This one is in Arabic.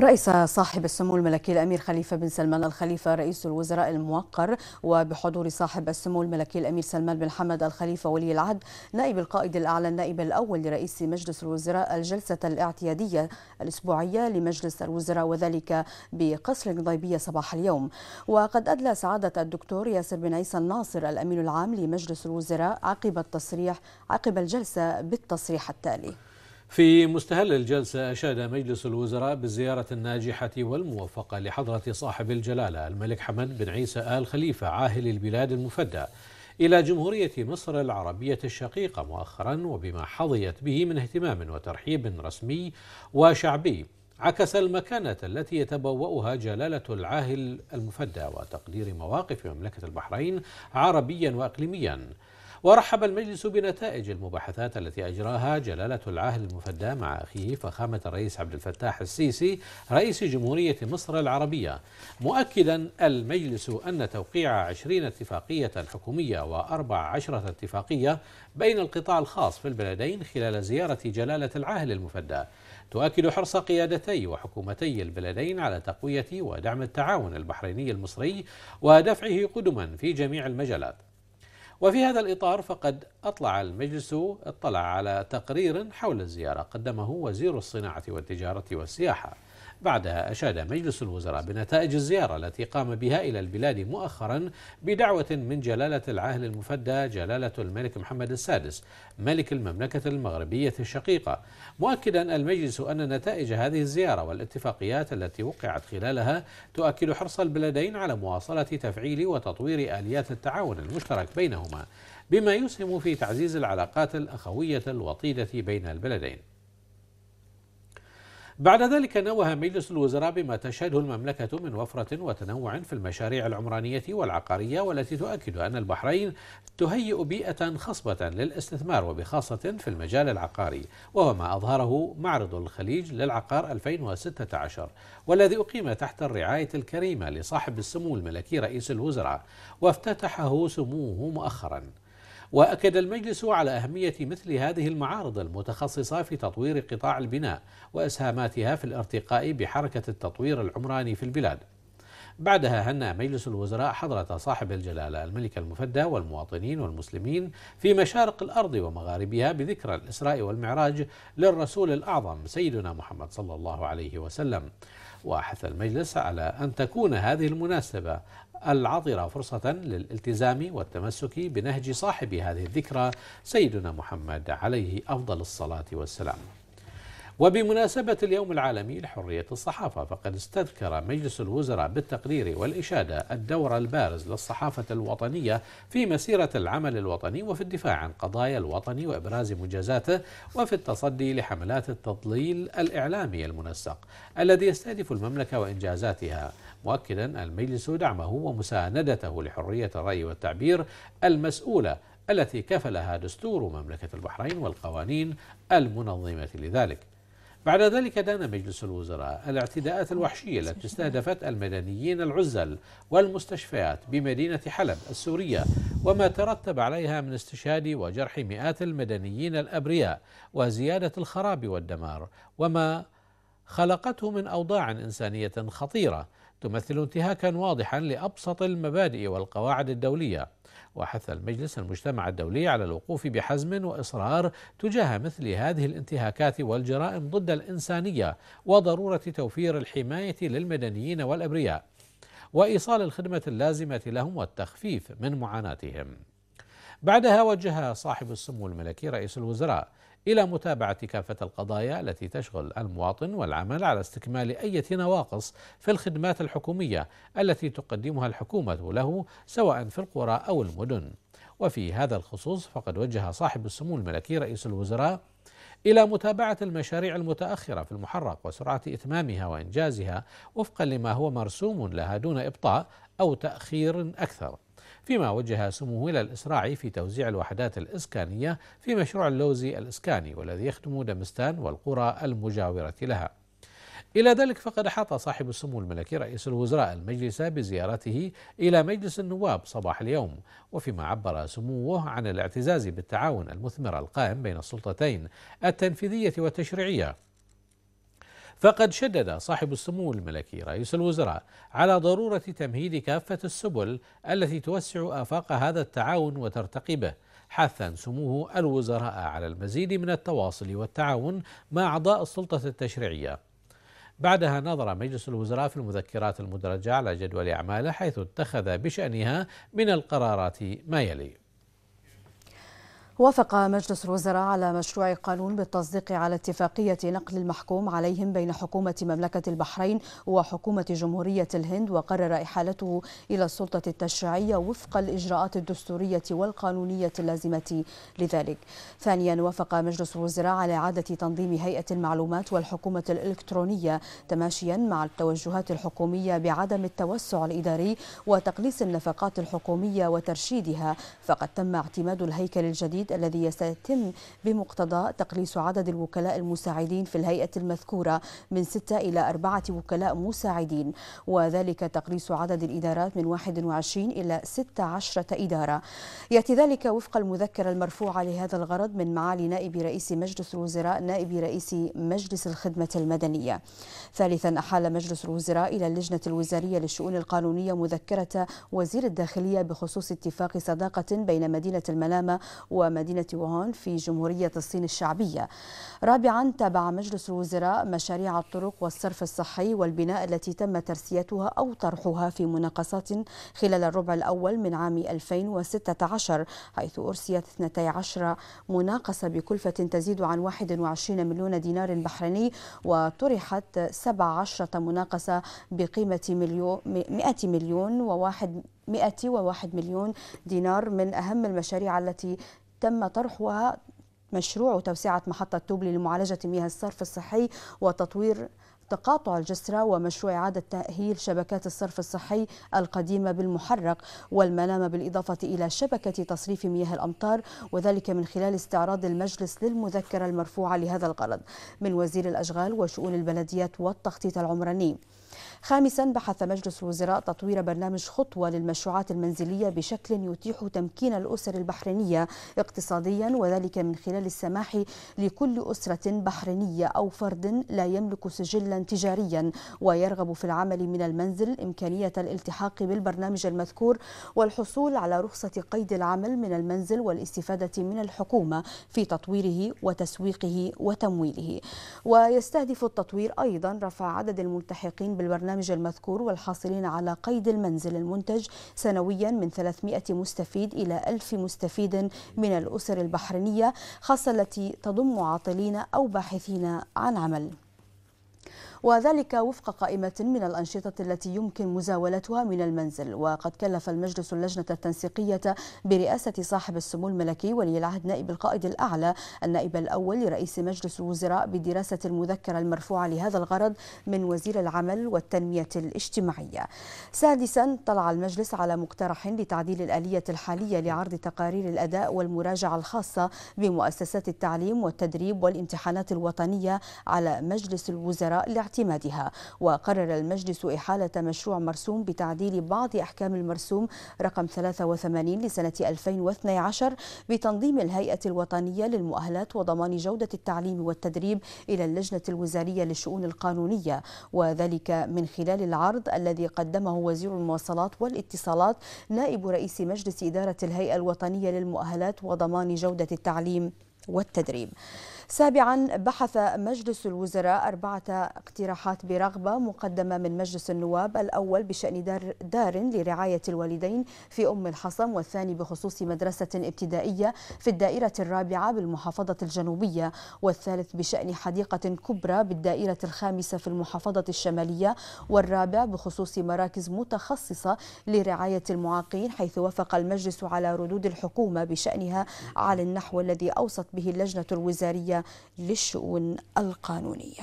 رئيس صاحب السمو الملكي الأمير خليفة بن سلمان الخليفة رئيس الوزراء الموقر وبحضور صاحب السمو الملكي الأمير سلمان بن حمد الخليفة ولي العهد نائب القائد الأعلى النائب الأول لرئيس مجلس الوزراء الجلسة الاعتيادية الأسبوعية لمجلس الوزراء وذلك بقصر قضيبية صباح اليوم وقد أدلى سعادة الدكتور ياسر بن عيسى الناصر الأمين العام لمجلس الوزراء عقب التصريح عقب الجلسة بالتصريح التالي في مستهل الجلسة أشاد مجلس الوزراء بالزيارة الناجحة والموفقة لحضرة صاحب الجلالة الملك حمد بن عيسى آل خليفة عاهل البلاد المفدى إلى جمهورية مصر العربية الشقيقة مؤخرا وبما حظيت به من اهتمام وترحيب رسمي وشعبي عكس المكانة التي يتبوأها جلالة العاهل المفدى وتقدير مواقف مملكة البحرين عربيا وإقليميا ورحب المجلس بنتائج المباحثات التي أجراها جلالة العاهل المفدى مع أخيه فخامة الرئيس عبد الفتاح السيسي رئيس جمهورية مصر العربية مؤكدا المجلس أن توقيع عشرين اتفاقية حكومية وأربع عشرة اتفاقية بين القطاع الخاص في البلدين خلال زيارة جلالة العاهل المفدى تؤكد حرص قيادتي وحكومتي البلدين على تقوية ودعم التعاون البحريني المصري ودفعه قدما في جميع المجالات وفي هذا الإطار فقد أطلع المجلس اطلع على تقرير حول الزيارة قدمه وزير الصناعة والتجارة والسياحة بعدها أشاد مجلس الوزراء بنتائج الزيارة التي قام بها إلى البلاد مؤخرا بدعوة من جلالة العاهل المفدى جلالة الملك محمد السادس ملك المملكة المغربية الشقيقة مؤكدا المجلس أن نتائج هذه الزيارة والاتفاقيات التي وقعت خلالها تؤكد حرص البلدين على مواصلة تفعيل وتطوير آليات التعاون المشترك بينهما بما يسهم في تعزيز العلاقات الأخوية الوطيدة بين البلدين بعد ذلك نوه مجلس الوزراء بما تشهده المملكة من وفرة وتنوع في المشاريع العمرانية والعقارية والتي تؤكد أن البحرين تهيئ بيئة خصبة للاستثمار وبخاصة في المجال العقاري وهو ما أظهره معرض الخليج للعقار 2016 والذي أقيم تحت الرعاية الكريمة لصاحب السمو الملكي رئيس الوزراء وافتتحه سموه مؤخراً وأكد المجلس على أهمية مثل هذه المعارض المتخصصة في تطوير قطاع البناء وإسهاماتها في الارتقاء بحركة التطوير العمراني في البلاد بعدها هنأ مجلس الوزراء حضرة صاحب الجلالة الملك المفدى والمواطنين والمسلمين في مشارق الأرض ومغاربها بذكرى الإسراء والمعراج للرسول الأعظم سيدنا محمد صلى الله عليه وسلم وحث المجلس على أن تكون هذه المناسبة العطرة فرصة للالتزام والتمسك بنهج صاحب هذه الذكرى سيدنا محمد عليه أفضل الصلاة والسلام وبمناسبة اليوم العالمي لحرية الصحافة فقد استذكر مجلس الوزراء بالتقرير والإشادة الدور البارز للصحافة الوطنية في مسيرة العمل الوطني وفي الدفاع عن قضايا الوطن وإبراز منجزاته وفي التصدي لحملات التضليل الإعلامي المنسق الذي يستهدف المملكة وإنجازاتها مؤكدا المجلس دعمه ومساندته لحرية الرأي والتعبير المسؤولة التي كفلها دستور مملكة البحرين والقوانين المنظمة لذلك بعد ذلك دان مجلس الوزراء الاعتداءات الوحشية التي استهدفت المدنيين العزل والمستشفيات بمدينة حلب السورية وما ترتب عليها من استشهاد وجرح مئات المدنيين الأبرياء وزيادة الخراب والدمار وما خلقته من أوضاع إنسانية خطيرة تمثل انتهاكا واضحا لابسط المبادئ والقواعد الدوليه وحث المجلس المجتمع الدولي على الوقوف بحزم واصرار تجاه مثل هذه الانتهاكات والجرائم ضد الانسانيه وضروره توفير الحمايه للمدنيين والابرياء وايصال الخدمه اللازمه لهم والتخفيف من معاناتهم بعدها وجه صاحب السمو الملكي رئيس الوزراء إلى متابعة كافة القضايا التي تشغل المواطن والعمل على استكمال اي نواقص في الخدمات الحكومية التي تقدمها الحكومة له سواء في القرى أو المدن وفي هذا الخصوص فقد وجه صاحب السمو الملكي رئيس الوزراء إلى متابعة المشاريع المتأخرة في المحرق وسرعة إتمامها وإنجازها وفقا لما هو مرسوم لها دون إبطاء أو تأخير أكثر فيما وجه سموه إلى الإسراع في توزيع الوحدات الإسكانية في مشروع اللوزي الإسكاني والذي يخدم دمستان والقرى المجاورة لها إلى ذلك فقد أحاط صاحب السمو الملكي رئيس الوزراء المجلس بزيارته إلى مجلس النواب صباح اليوم وفيما عبر سموه عن الاعتزاز بالتعاون المثمر القائم بين السلطتين التنفيذية والتشريعية فقد شدد صاحب السمو الملكي رئيس الوزراء على ضرورة تمهيد كافة السبل التي توسع آفاق هذا التعاون وترتقي به حثا سموه الوزراء على المزيد من التواصل والتعاون مع أعضاء السلطة التشريعية بعدها نظر مجلس الوزراء في المذكرات المدرجة على جدول أعماله حيث اتخذ بشأنها من القرارات ما يلي وافق مجلس الوزراء على مشروع قانون بالتصديق على اتفاقية نقل المحكوم عليهم بين حكومة مملكة البحرين وحكومة جمهورية الهند وقرر إحالته إلى السلطة التشريعية وفق الإجراءات الدستورية والقانونية اللازمة لذلك ثانيا وافق مجلس الوزراء على إعادة تنظيم هيئة المعلومات والحكومة الإلكترونية تماشيا مع التوجهات الحكومية بعدم التوسع الإداري وتقليص النفقات الحكومية وترشيدها فقد تم اعتماد الهيكل الجديد الذي سيتم بمقتضاه تقليص عدد الوكلاء المساعدين في الهيئة المذكورة من ستة إلى أربعة وكلاء مساعدين وذلك تقليص عدد الإدارات من 21 إلى 16 إدارة يأتي ذلك وفق المذكرة المرفوعة لهذا الغرض من معالي نائب رئيس مجلس الوزراء نائب رئيس مجلس الخدمة المدنية ثالثا أحال مجلس الوزراء إلى اللجنة الوزارية للشؤون القانونية مذكرة وزير الداخلية بخصوص اتفاق صداقة بين مدينة الملامة ومدينة مدينة ووهان في جمهورية الصين الشعبية رابعا تابع مجلس الوزراء مشاريع الطرق والصرف الصحي والبناء التي تم ترسيتها أو طرحها في مناقصات خلال الربع الأول من عام 2016 حيث أرسيت 12 مناقصة بكلفة تزيد عن 21 مليون دينار بحريني وطرحت 17 مناقصة بقيمة مليون 100 مليون وواحد 101 مليون دينار من أهم المشاريع التي تم طرحها مشروع توسعة محطة توبلي لمعالجة مياه الصرف الصحي وتطوير تقاطع الجسرة ومشروع إعادة تأهيل شبكات الصرف الصحي القديمة بالمحرق والمنامة بالإضافة إلى شبكة تصريف مياه الأمطار وذلك من خلال استعراض المجلس للمذكرة المرفوعة لهذا الغرض من وزير الأشغال وشؤون البلديات والتخطيط العمراني خامسا بحث مجلس الوزراء تطوير برنامج خطوة للمشروعات المنزلية بشكل يتيح تمكين الأسر البحرينية اقتصاديا وذلك من خلال السماح لكل أسرة بحرينية أو فرد لا يملك سجلا تجاريا ويرغب في العمل من المنزل إمكانية الالتحاق بالبرنامج المذكور والحصول على رخصة قيد العمل من المنزل والاستفادة من الحكومة في تطويره وتسويقه وتمويله ويستهدف التطوير أيضا رفع عدد الملتحقين بالبرنامج البرنامج المذكور والحاصلين على قيد المنزل المنتج سنويا من 300 مستفيد إلى 1000 مستفيد من الأسر البحرينية خاصة التي تضم عاطلين أو باحثين عن عمل وذلك وفق قائمة من الأنشطة التي يمكن مزاولتها من المنزل وقد كلف المجلس اللجنة التنسيقية برئاسة صاحب السمو الملكي ولي العهد نائب القائد الأعلى النائب الأول لرئيس مجلس الوزراء بدراسة المذكرة المرفوعة لهذا الغرض من وزير العمل والتنمية الاجتماعية سادسا طلع المجلس على مقترح لتعديل الآلية الحالية لعرض تقارير الأداء والمراجعة الخاصة بمؤسسات التعليم والتدريب والامتحانات الوطنية على مجلس الوزراء اعتمادها وقرر المجلس إحالة مشروع مرسوم بتعديل بعض أحكام المرسوم رقم 83 لسنة 2012 بتنظيم الهيئة الوطنية للمؤهلات وضمان جودة التعليم والتدريب إلى اللجنة الوزارية للشؤون القانونية وذلك من خلال العرض الذي قدمه وزير المواصلات والاتصالات نائب رئيس مجلس إدارة الهيئة الوطنية للمؤهلات وضمان جودة التعليم والتدريب سابعا بحث مجلس الوزراء أربعة اقتراحات برغبة مقدمة من مجلس النواب الأول بشأن دار, دار لرعاية الوالدين في أم الحصم والثاني بخصوص مدرسة ابتدائية في الدائرة الرابعة بالمحافظة الجنوبية والثالث بشأن حديقة كبرى بالدائرة الخامسة في المحافظة الشمالية والرابع بخصوص مراكز متخصصة لرعاية المعاقين حيث وافق المجلس على ردود الحكومة بشأنها على النحو الذي أوصت به اللجنة الوزارية للشؤون القانونية